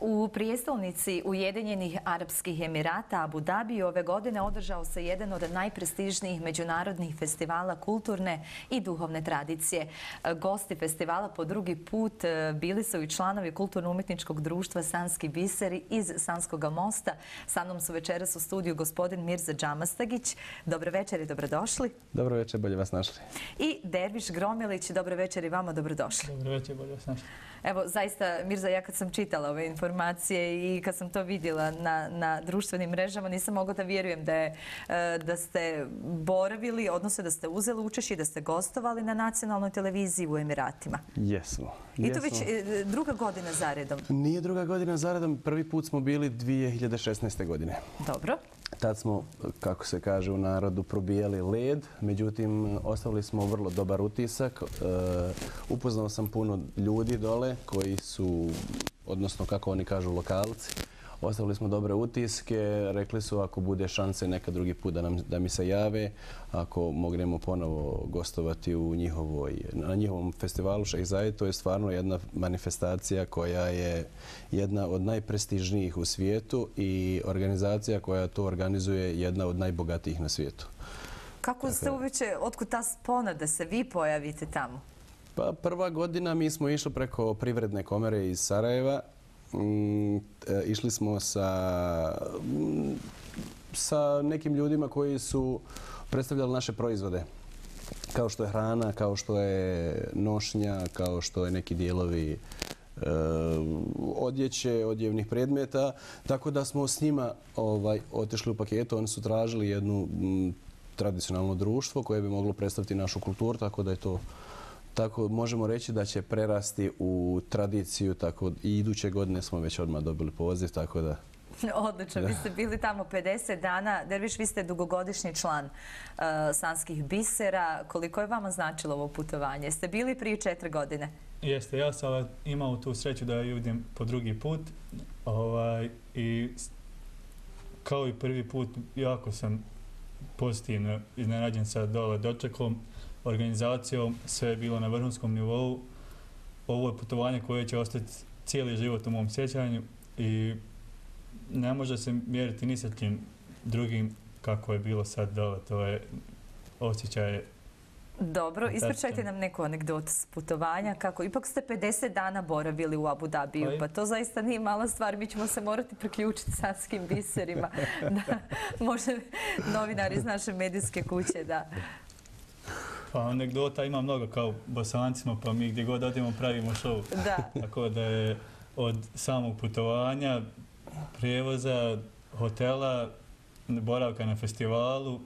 U prijestolnici Ujedinjenih Arabskih Emirata Abu Dhabi ove godine održao se jedan od najprestižnijih međunarodnih festivala kulturne i duhovne tradicije. Gosti festivala po drugi put e, bili su i članovi kulturno umjetničkog društva Sanski biseri iz Sanskog mosta. Sa mnom su večeras u studiju gospodin Mirza Džamastagić. Dobro večer i dobrodošli. Dobro večer, bolje vas našli. I Derviš Gromilić, dobro večer i vama, dobrodošli. Dobro večer, bolje vas našli. Evo, zaista, Mirza, ja kad sam čitala ove informacije, informacije i kad sam to vidjela na društvenim mrežama, nisam mogla da vjerujem e, da ste boravili, odnosno da ste uzeli učešće i da ste gostovali na nacionalnoj televiziji u Emiratima. Jesmo. I to već e, druga godina za redom? Nije druga godina za redom. Prvi put smo bili 2016. godine. Dobro. Tad smo, kako se kaže u narodu, probijali led, međutim, ostavili smo vrlo dobar utisak. E, upoznao sam puno ljudi dole koji su odnosno kako oni kažu lokalci. Ostavili smo dobre utiske, rekli su ako bude šanse neka drugi put da mi se jave, ako mognemo ponovo gostovati na njihovom festivalu Šeh Zajed, to je stvarno jedna manifestacija koja je jedna od najprestižnijih u svijetu i organizacija koja to organizuje jedna od najbogatijih na svijetu. Kako ste dakle- uveće, otkud ta spona da se vi pojavite tamo? Pa prva godina mi smo išli preko privredne komere iz Sarajeva. Mm, e, išli smo sa mm, sa nekim ljudima koji su predstavljali naše proizvode. Kao što je hrana, kao što je nošnja, kao što je neki dijelovi e, odjeće, odjevnih predmeta. Tako da smo s njima ovaj, otišli u paketu. Oni su tražili jednu mm, tradicionalno društvo koje bi moglo predstaviti našu kulturu, tako da je to Tako možemo reći da će prerasti u tradiciju tako i iduće godine smo već odmah dobili poziv, tako da... Odlično, vi ste bili tamo 50 dana. Derviš, vi ste dugogodišnji član e, Sanskih bisera. Koliko je vama značilo ovo putovanje? Ste bili prije četiri godine? Jeste, ja sam imao tu sreću da ju vidim po drugi put. Ovaj, kao i prvi put, jako sam pozitivno iznenađen sa dole dočekom, organizacijom, sve je bilo na vrhunskom nivou. Ovo je putovanje koje će ostati cijeli život u mom sjećanju i ne može se mjeriti ni sa tim drugim kako je bilo sad dole. To je osjećaj Dobro, ispričajte nam neku anegdotu s putovanja. Kako, ipak ste 50 dana boravili u Abu Dhabiju, pa to zaista nije mala stvar. Mi ćemo se morati priključiti sa skim biserima. Da, možda novinari iz naše medijske kuće, da. Pa anegdota ima mnogo kao bosancima, pa mi gdje god odimo pravimo šovu. Da. Tako da je od samog putovanja, prijevoza, hotela, boravka na festivalu,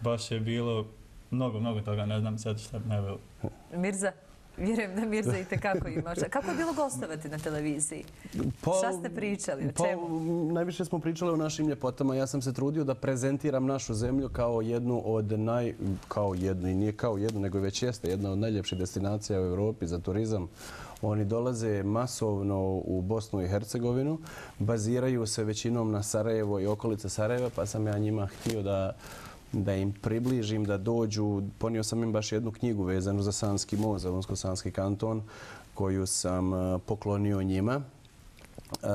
baš je bilo mnogo, mnogo toga, ne znam sad šta ne bilo. Mirza? Vjerujem da Mirza i tekako ima. Kako je bilo gostovati na televiziji? Pa, šta ste pričali? O po, pa, čemu? Najviše smo pričali o našim ljepotama. Ja sam se trudio da prezentiram našu zemlju kao jednu od naj... kao jednu, i nije kao jednu, nego već jeste jedna od najljepših destinacija u Evropi za turizam. Oni dolaze masovno u Bosnu i Hercegovinu, baziraju se većinom na Sarajevo i okolice Sarajeva, pa sam ja njima htio da da im približim, da dođu. Ponio sam im baš jednu knjigu vezanu za Sanski most, za Lonsko-Sanski kanton, koju sam e, poklonio njima e,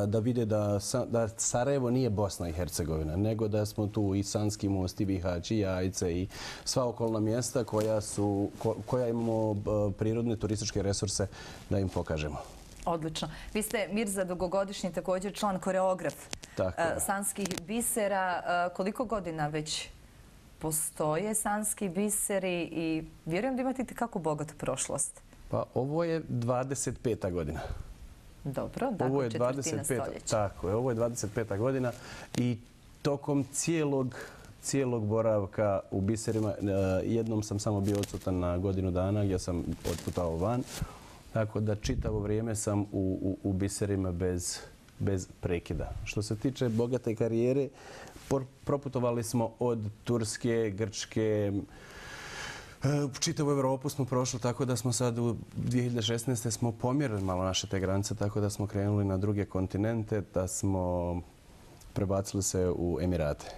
da vide da, da Sarajevo nije Bosna i Hercegovina, nego da smo tu i Sanski most, i Bihać, i Jajce, i sva okolna mjesta koja, su, koja imamo e, prirodne turističke resurse da im pokažemo. Odlično. Vi ste Mirza dugogodišnji također član koreograf Sanskih bisera. Koliko godina već postoje sanski biseri i vjerujem da imate kako bogat prošlost. Pa ovo je 25. godina. Dobro, dakle ovo je 25. stoljeća. Tako je, ovo je 25. godina i tokom cijelog cijelog boravka u biserima. E, jednom sam samo bio odsutan na godinu dana gdje sam otputao van. Tako da čitavo vrijeme sam u, u, u biserima bez, bez prekida. Što se tiče bogate karijere, proputovali smo od Turske, Grčke, e, čitavu Evropu smo prošli, tako da smo sad u 2016. smo pomjerili malo naše te granice, tako da smo krenuli na druge kontinente, da smo prebacili se u Emirate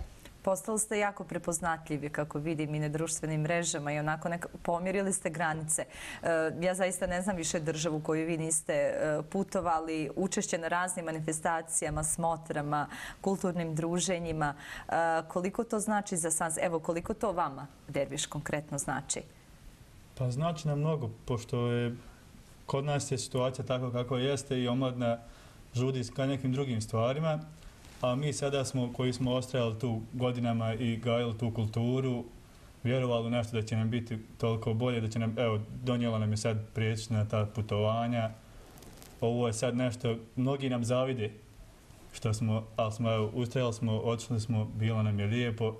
postali ste jako prepoznatljivi, kako vidim, i na društvenim mrežama i onako pomirili ste granice. E, ja zaista ne znam više državu koju vi niste e, putovali, učešće na raznim manifestacijama, smotrama, kulturnim druženjima. E, koliko to znači za sans? Evo, koliko to vama, Derviš, konkretno znači? Pa znači nam mnogo, pošto je kod nas je situacija tako kako jeste i omladna žudi ka nekim drugim stvarima a mi sada smo, koji smo ostajali tu godinama i gajali tu kulturu, vjerovali u nešto da će nam biti toliko bolje, da će nam, evo, donijela nam je sad priječna ta putovanja, ovo je sad nešto, mnogi nam zavide, što smo, ali smo, evo, ustrajali smo, odšli smo, bilo nam je lijepo,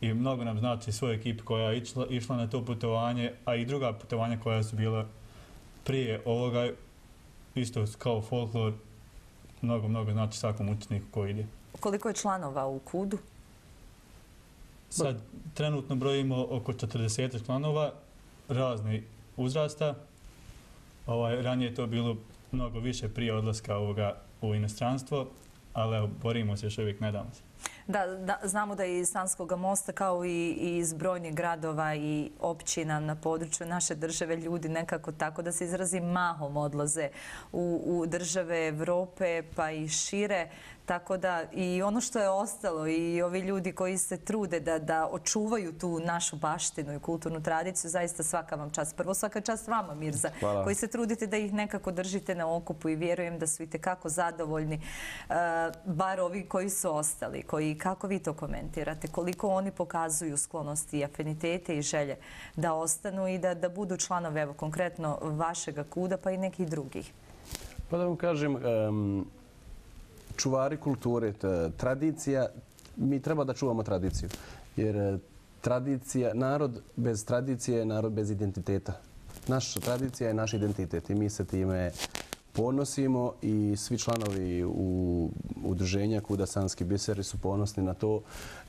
i mnogo nam znači svoj ekip koja je išla, išla na to putovanje, a i druga putovanja koja su bila prije ovoga, isto kao folklor, mnogo, mnogo znači svakom učeniku koji ide. Koliko je članova u KUD-u? Sad trenutno brojimo oko 40 članova razne uzrasta. Ovaj, ranije je to bilo mnogo više prije odlaska ovoga u inostranstvo, ali borimo se još uvijek nedavno. Da, znamo da je iz Sanskog mosta kao i iz brojnih gradova i općina na području naše države ljudi nekako tako da se izrazi mahom odlaze u države Evrope pa i šire. znamo da iz Sanskog mosta kao i iz brojnih gradova i općina na području naše države ljudi nekako tako da se izrazi mahom odlaze u države Evrope pa i šire. Tako da i ono što je ostalo i ovi ljudi koji se trude da da očuvaju tu našu baštinu i kulturnu tradiciju, zaista svaka vam čast. Prvo svaka čast vama, Mirza, koji se trudite da ih nekako držite na okupu i vjerujem da su i tekako zadovoljni, e, bar ovi koji su ostali, koji kako vi to komentirate, koliko oni pokazuju sklonosti i afinitete i želje da ostanu i da da budu članove, evo konkretno, vašega kuda pa i nekih drugih. Pa da vam kažem čuvari kulture, tradicija, mi treba da čuvamo tradiciju. Jer e, tradicija, narod bez tradicije je narod bez identiteta. Naša tradicija je naš identitet i mi se time ponosimo i svi članovi u udruženja Kuda Sanski Biseri su ponosni na to.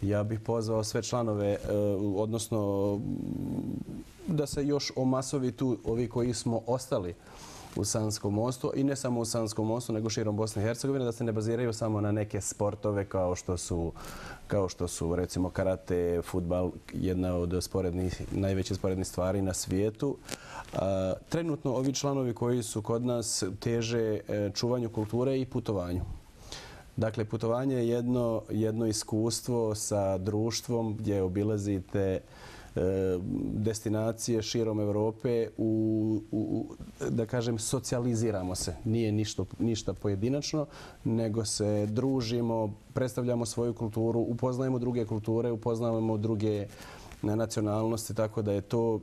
Ja bih pozvao sve članove, e, odnosno da se još omasovi tu ovi koji smo ostali u Sanskom mostu i ne samo u Sanskom mostu, nego širom Bosne i Hercegovine, da se ne baziraju samo na neke sportove kao što su kao što su recimo karate, futbal, jedna od najveće sporednih stvari na svijetu. Trenutno ovi članovi koji su kod nas teže e, čuvanju kulture i putovanju. Dakle, putovanje je jedno iskustvo sa društvom gdje obilazite E, destinacije širom Evrope, da kažem, socijaliziramo se. Nije ništa pojedinačno, nego se družimo, predstavljamo svoju kulturu, upoznajemo druge kulture, upoznajemo druge nacionalnosti, tako da je to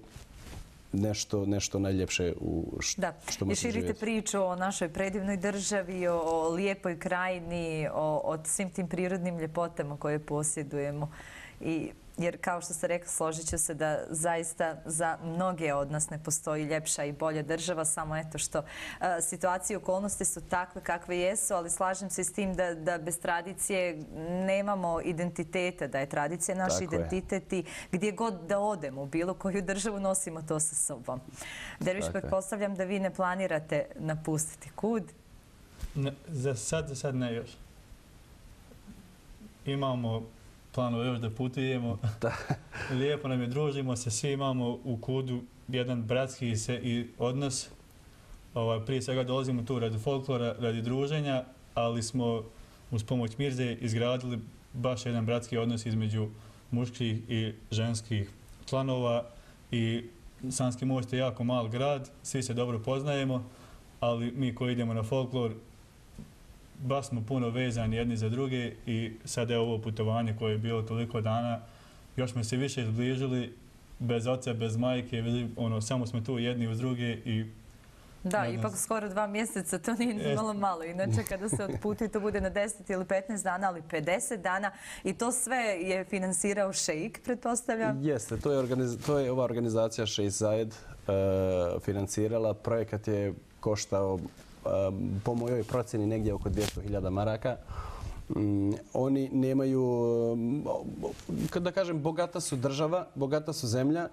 nešto najljepše u što možete živjeti. Da, i širite priču o našoj predivnoj državi, o lijepoj krajini, o svim tim prirodnim ljepotama koje posjedujemo. I jer kao što ste rekli, složit ću se da zaista za mnoge od nas ne postoji ljepša i bolja država, samo eto što e, situacije i okolnosti su takve kakve jesu, ali slažem se s tim da bez tradicije nemamo identiteta, da je tradicija naš identitet i gdje god da odemo, bilo koju državu nosimo to sa sobom. Derviš, predpostavljam da vi ne planirate napustiti kud? Za sad, za sad ne još. Imamo planove još da putujemo. Da. Lijepo nam je, družimo se, svi imamo u kudu jedan bratski se i odnos. Ovaj, prije svega dolazimo tu radi folklora, radi druženja, ali smo uz pomoć Mirze izgradili baš jedan bratski odnos između muških i ženskih članova i Sanski most je jako mal grad, svi se dobro poznajemo, ali mi koji idemo na folklor, baš smo puno vezani jedni za druge i sad je ovo putovanje koje je bilo toliko dana, još smo se više izbližili bez oca, bez majke, ono, samo smo tu jedni uz druge i Da, ipak skoro dva mjeseca, to nije malo malo. Inače, kada se odputi, to bude na 10 ili 15 dana, ali 50 dana. I to sve je finansirao Šeik, pretpostavljam? Jeste, to je, to je ova organizacija Šeik Zajed e, finansirala. Projekat je koštao po mojoj proceni negdje oko 200.000 maraka. Mm, oni nemaju, da kažem, bogata su država, bogata su zemlja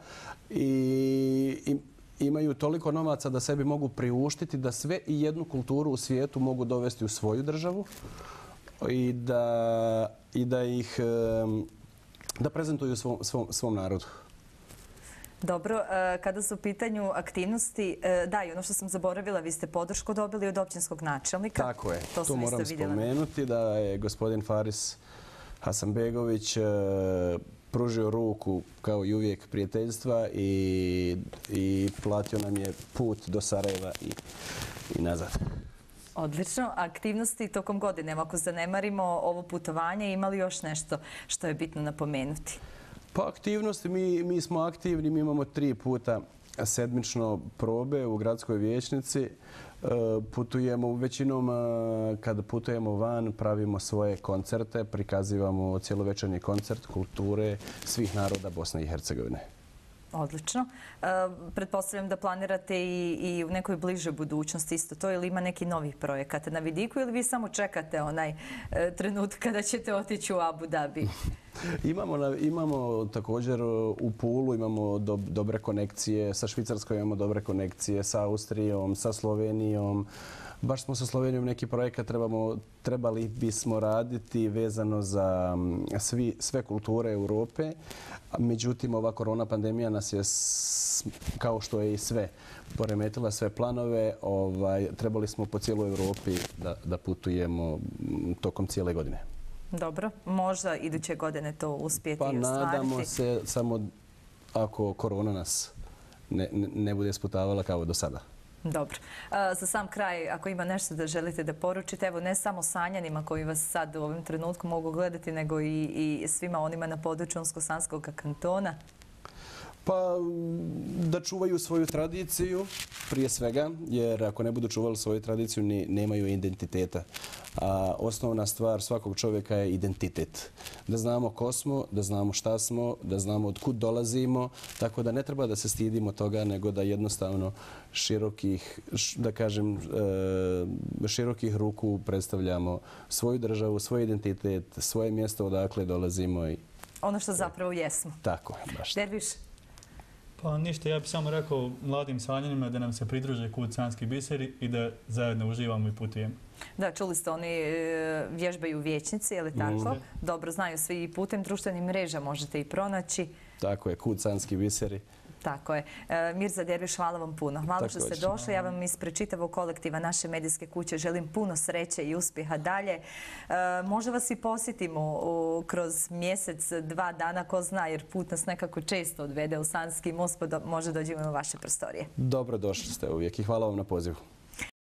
i imaju toliko novaca da sebi mogu priuštiti da sve i jednu kulturu u svijetu mogu dovesti u svoju državu i da, i da ih da prezentuju svom, svom, svom narodu. Dobro, e, kada su u pitanju aktivnosti, e, da, i ono što sam zaboravila, vi ste podršku dobili od općinskog načelnika. Tako je, to moram spomenuti da je gospodin Faris Hasanbegović e, pružio ruku kao i uvijek prijateljstva i platio nam je put do Sarajeva i nazad. Odlično. Aktivnosti tokom godine, ako zanemarimo ovo putovanje, ima li još nešto što je bitno napomenuti? Pa aktivnost, mi smo aktivni, mi imamo tri puta sedmično probe u gradskoj vječnici. E, putujemo većinom, e, kada putujemo van, pravimo svoje koncerte, prikazivamo cijelovečanji koncert kulture svih naroda Bosne i Hercegovine. Odlično. E, pretpostavljam da planirate i u nekoj bližoj budućnosti isto to ili ima neki novih projekata na vidiku ili vi samo čekate onaj e, trenutak kada ćete otići u Abu Dhabi? Imamo, imamo također e, u Pulu, imamo dobre konekcije sa Švicarskoj, imamo dobre konekcije sa Austrijom, sa Slovenijom baš smo sa Slovenijom neki projekat trebamo, trebali bismo raditi vezano za svi, sve kulture Europe. Međutim, ova korona pandemija nas je, kao što je i sve, poremetila sve planove. Ovaj, trebali smo po cijeloj Europi da, da putujemo tokom cijele godine. Dobro, možda iduće godine to uspjeti pa, i ostvariti. Pa nadamo se samo ako korona nas ne, ne, ne bude sputavala kao do sada. Dobro. E, za sam kraj, ako ima nešto da želite da poručite, evo ne samo sanjanima koji vas sad u ovom trenutku mogu gledati, nego i svima onima na području Unsko-Sanskog kantona, Pa da čuvaju svoju tradiciju prije svega, jer ako ne budu čuvali svoju tradiciju, ni, nemaju identiteta. A osnovna stvar svakog čovjeka je identitet. Da znamo ko smo, da znamo šta smo, da znamo od kud dolazimo, tako da ne treba da se stidimo toga, nego da jednostavno širokih, da kažem, e, širokih ruku predstavljamo svoju državu, svoj identitet, svoje mjesto odakle dolazimo i ono što zapravo jesmo. Tako, baš. Derviš, Pa ništa, ja bih samo rekao mladim sanjanima da nam se pridruže kut sanski biseri i da zajedno uživamo i putujemo. Da, čuli ste, oni e, vježbaju u vječnici, je li mhm. tako? Dobro znaju svi i putem društvenih mreža možete i pronaći. Tako je, kucanski biseri. Tako je. E, Mirza Derviš, hvala vam puno. Hvala što ste došli. Ja vam ispred čitavog kolektiva naše medijske kuće želim puno sreće i uspjeha dalje. E, možda vas i posjetimo kroz mjesec, dva dana, ko zna, jer put nas nekako često odvede u Sanski most, pa možda dođemo u vaše prostorije. Dobro došli ste uvijek i hvala vam na pozivu.